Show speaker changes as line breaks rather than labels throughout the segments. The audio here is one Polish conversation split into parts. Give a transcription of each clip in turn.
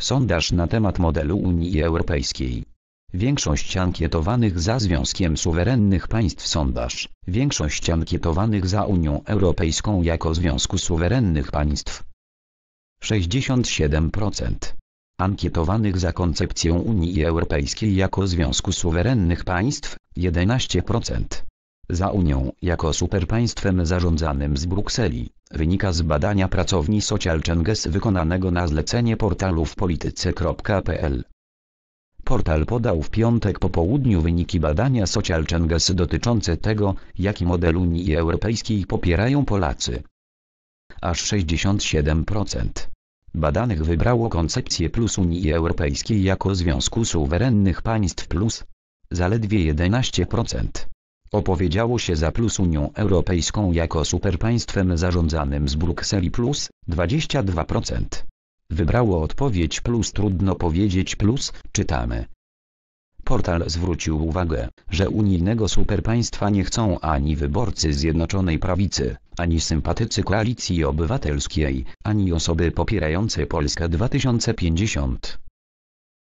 Sondaż na temat modelu Unii Europejskiej. Większość ankietowanych za Związkiem Suwerennych Państw sondaż, większość ankietowanych za Unią Europejską jako Związku Suwerennych Państw. 67% ankietowanych za koncepcją Unii Europejskiej jako Związku Suwerennych Państw 11%, za Unią jako superpaństwem zarządzanym z Brukseli Wynika z badania pracowni Social Changes wykonanego na zlecenie portalu w polityce.pl. Portal podał w piątek po południu wyniki badania Social Changes dotyczące tego, jaki model Unii Europejskiej popierają Polacy. Aż 67% badanych wybrało koncepcję plus Unii Europejskiej jako Związku Suwerennych Państw plus. Zaledwie 11%. Opowiedziało się za plus Unią Europejską jako superpaństwem zarządzanym z Brukseli plus 22%. Wybrało odpowiedź plus trudno powiedzieć plus, czytamy. Portal zwrócił uwagę, że unijnego superpaństwa nie chcą ani wyborcy Zjednoczonej Prawicy, ani sympatycy Koalicji Obywatelskiej, ani osoby popierające Polskę 2050.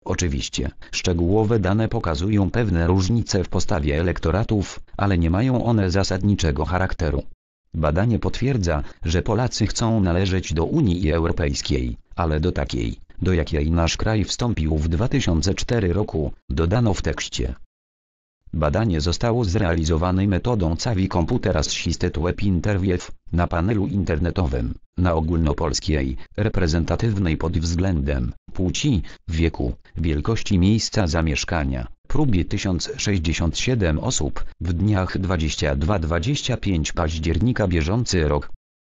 Oczywiście, szczegółowe dane pokazują pewne różnice w postawie elektoratów, ale nie mają one zasadniczego charakteru. Badanie potwierdza, że Polacy chcą należeć do Unii Europejskiej, ale do takiej, do jakiej nasz kraj wstąpił w 2004 roku, dodano w tekście. Badanie zostało zrealizowane metodą CAVI Computer Assisted Web Interview, na panelu internetowym, na ogólnopolskiej, reprezentatywnej pod względem płci, wieku, wielkości miejsca zamieszkania. Próbie 1067 osób w dniach 22-25 października bieżący rok.